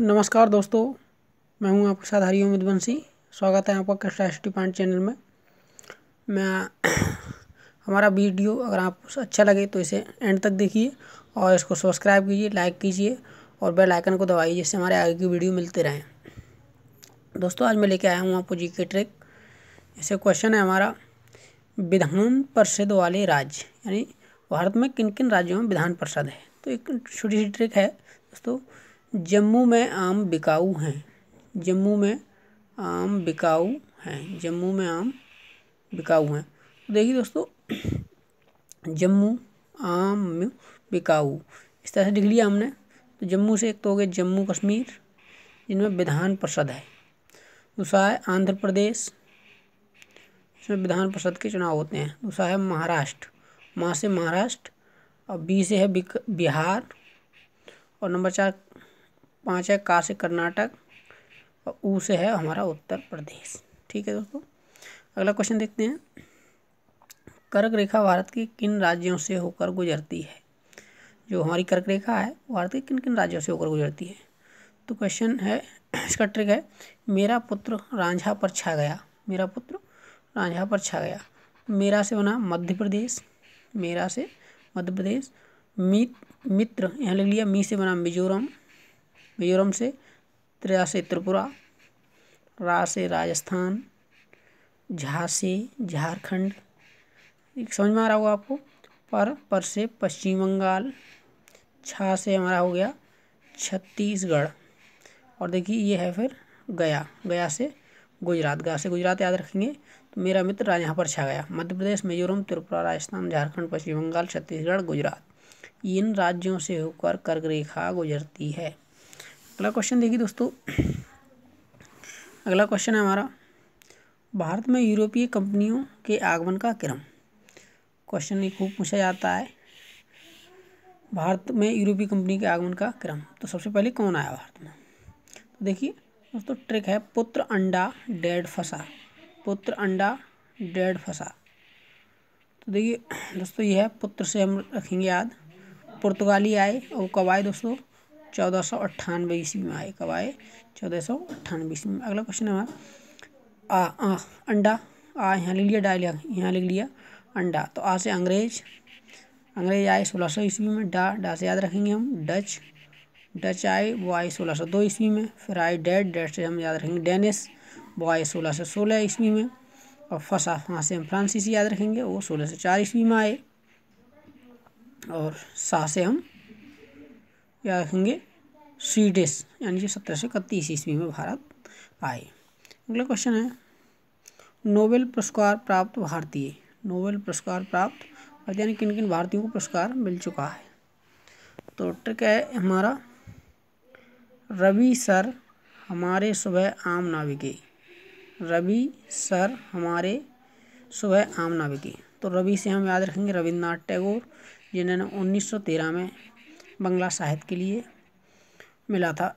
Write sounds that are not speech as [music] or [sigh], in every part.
नमस्कार दोस्तों मैं हूं आपके साथ हरी उमिद स्वागत है आपका कृष्णा एस पॉइंट चैनल में मैं [clears throat] हमारा वीडियो अगर आपको अच्छा लगे तो इसे एंड तक देखिए और इसको सब्सक्राइब कीजिए लाइक कीजिए और बेल आइकन को दबाइए जिससे हमारे आगे की वीडियो मिलते रहें दोस्तों आज मैं लेके आया हूँ आपको जी के ट्रिक इसे क्वेश्चन है हमारा विधान परिषद वाले राज्य यानी भारत में किन किन राज्यों में विधान परिषद है तो एक छोटी सी ट्रिक है दोस्तों जम्मू में आम बिकाऊ हैं जम्मू में आम बिकाऊ हैं जम्मू में आम बिकाऊ हैं तो देखिए दोस्तों जम्मू आम बिकाऊ इस तरह से लिख लिया हमने तो जम्मू से एक तो हो गया जम्मू कश्मीर जिनमें विधान परिषद है दूसरा है आंध्र प्रदेश इसमें विधान परिषद के चुनाव होते हैं दूसरा है महाराष्ट्र माँ से महाराष्ट्र और बी से है बिहार और नंबर चार पाँच है का से कर्नाटक और ऊ से है हमारा उत्तर प्रदेश ठीक है दोस्तों अगला क्वेश्चन देखते हैं कर्क रेखा भारत के किन राज्यों से होकर गुजरती है जो हमारी कर्क रेखा है भारत के किन किन राज्यों से होकर गुजरती है तो क्वेश्चन है इसका ट्रिक है मेरा पुत्र रांझा पर छा गया मेरा पुत्र रांझा पर छा गया मेरा से बना मध्य प्रदेश मेरा से मध्य प्रदेश मित मित्र यहाँ लिख लिया मी से बना मिजोरम मिजोरम से त्रिया से त्रिपुरा रा से राजस्थान झा से झारखंड समझ में आ रहा होगा आपको पर पर से पश्चिम बंगाल छा से हमारा हो गया छत्तीसगढ़ और देखिए ये है फिर गया गया से गुजरात गया से गुजरात याद रखेंगे तो मेरा मित्र राज यहाँ पर छा गया मध्य प्रदेश मिजोरम त्रिपुरा राजस्थान झारखंड पश्चिम बंगाल छत्तीसगढ़ गुजरात इन राज्यों से होकर कर्क रेखा गुजरती है अगला क्वेश्चन देखिए दोस्तों अगला क्वेश्चन है हमारा भारत में यूरोपीय कंपनियों के आगमन का क्रम क्वेश्चन ये खूब पूछा जाता है भारत में यूरोपीय कंपनी के आगमन का क्रम तो सबसे पहले कौन आया भारत में तो देखिए दोस्तों ट्रिक है पुत्र अंडा डेड फंसा पुत्र अंडा डेड फंसा तो देखिए दोस्तों यह है पुत्र से हम रखेंगे याद पुर्तगाली आए और कब आए दोस्तों चौदह सौ अट्ठानवे ईस्वी में आए कब आए चौदह सौ अट्ठानवे ईस्वी में अगला क्वेश्चन है आ, आ अंडा आ यहाँ लिख लिया लिया यहाँ लिख लिया अंडा तो आ से अंग्रेज अंग्रेज आए सोलह सौ ईस्वी में डा डा से याद रखेंगे हम डच डच आए वो आए सोलह सौ दो ईस्वी में फिर आए डेड डेड से हम याद रखेंगे डेनिस वो आए सोलह सौ सोलह ईस्वी में और फसा वहाँ से हम फ्रांसीसी याद रखेंगे वो सोलह सौ चार ईस्वी में आए और शाह से हम या होंगे स्वीडिश यानी कि सत्रह सौ इकतीस ईस्वी में भारत आए अगला क्वेश्चन है नोबेल पुरस्कार प्राप्त भारतीय नोबेल पुरस्कार प्राप्त यानी किन किन भारतीयों को पुरस्कार मिल चुका है तो ट्रिक है हमारा रवि सर हमारे सुबह आम नाविके रवि सर हमारे सुबह आम नाविके तो रवि से हम याद रखेंगे रविन्द्रनाथ टैगोर जिन्होंने 1913 में बंगला साहित्य के लिए मिला था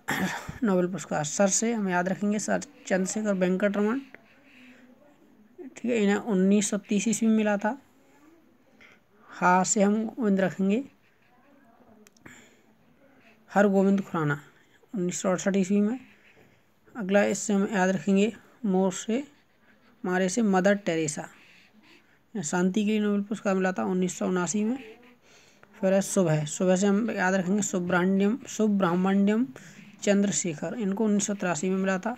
नोबेल पुरस्कार सर से हम याद रखेंगे सर चंद्रशेखर वेंकट रमन ठीक है इन्हें उन्नीस सौ तीस ईस्वी में मिला था हा से हम गोविंद रखेंगे हर गोविंद खुराना उन्नीस सौ अड़सठ ईस्वी में अगला इससे हम याद रखेंगे मोर से मारे से मदर टेरेसा शांति के लिए नोबेल पुरस्कार मिला था उन्नीस सौ उनासी में फिर है शुभ है सुबह से हम याद रखेंगे सुब्रांड्यम सुब्रह्मण्यम चंद्रशेखर इनको उन्नीस में मिला था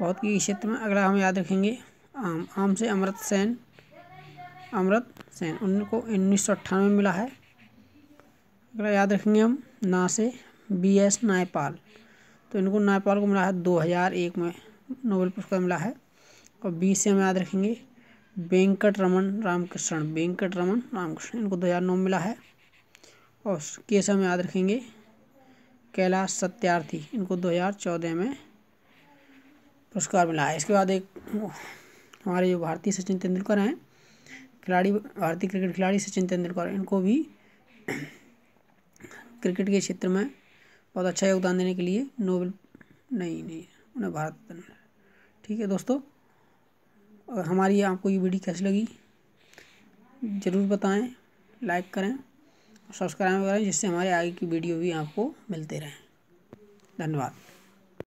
बहुत की क्षेत्र में अगला हम याद रखेंगे आम आम से अमृत सेन अमृत सेन उनको उन्नीस में मिला है अगला याद रखेंगे हम ना से बी एस नायपाल तो इनको नायपाल को मिला है 2001 में नोबेल पुरस्कार मिला है और बी से हम याद रखेंगे वेंकट रमन रामकृष्ण वेंकट रमन रामकृष्ण इनको दो हज़ार नौ मिला है और केस में याद रखेंगे कैलाश सत्यार्थी इनको 2014 में पुरस्कार मिला है इसके बाद एक हमारे जो भारतीय सचिन तेंदुलकर हैं खिलाड़ी भारतीय क्रिकेट खिलाड़ी सचिन तेंदुलकर इनको भी क्रिकेट के क्षेत्र में बहुत अच्छा योगदान देने के लिए नोबेल नहीं नहीं उन्हें भारत ठीक है दोस्तों और हमारी आपको ये वीडियो कैसी लगी ज़रूर बताएं लाइक करें सब्सक्राइब करें जिससे हमारे आगे की वीडियो भी आपको मिलते रहें धन्यवाद